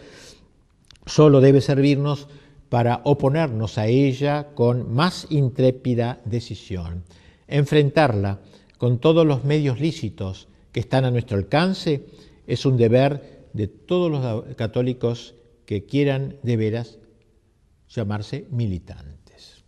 solo debe servirnos para oponernos a ella con más intrépida decisión, enfrentarla con todos los medios lícitos que están a nuestro alcance, es un deber de todos los católicos que quieran de veras llamarse militantes.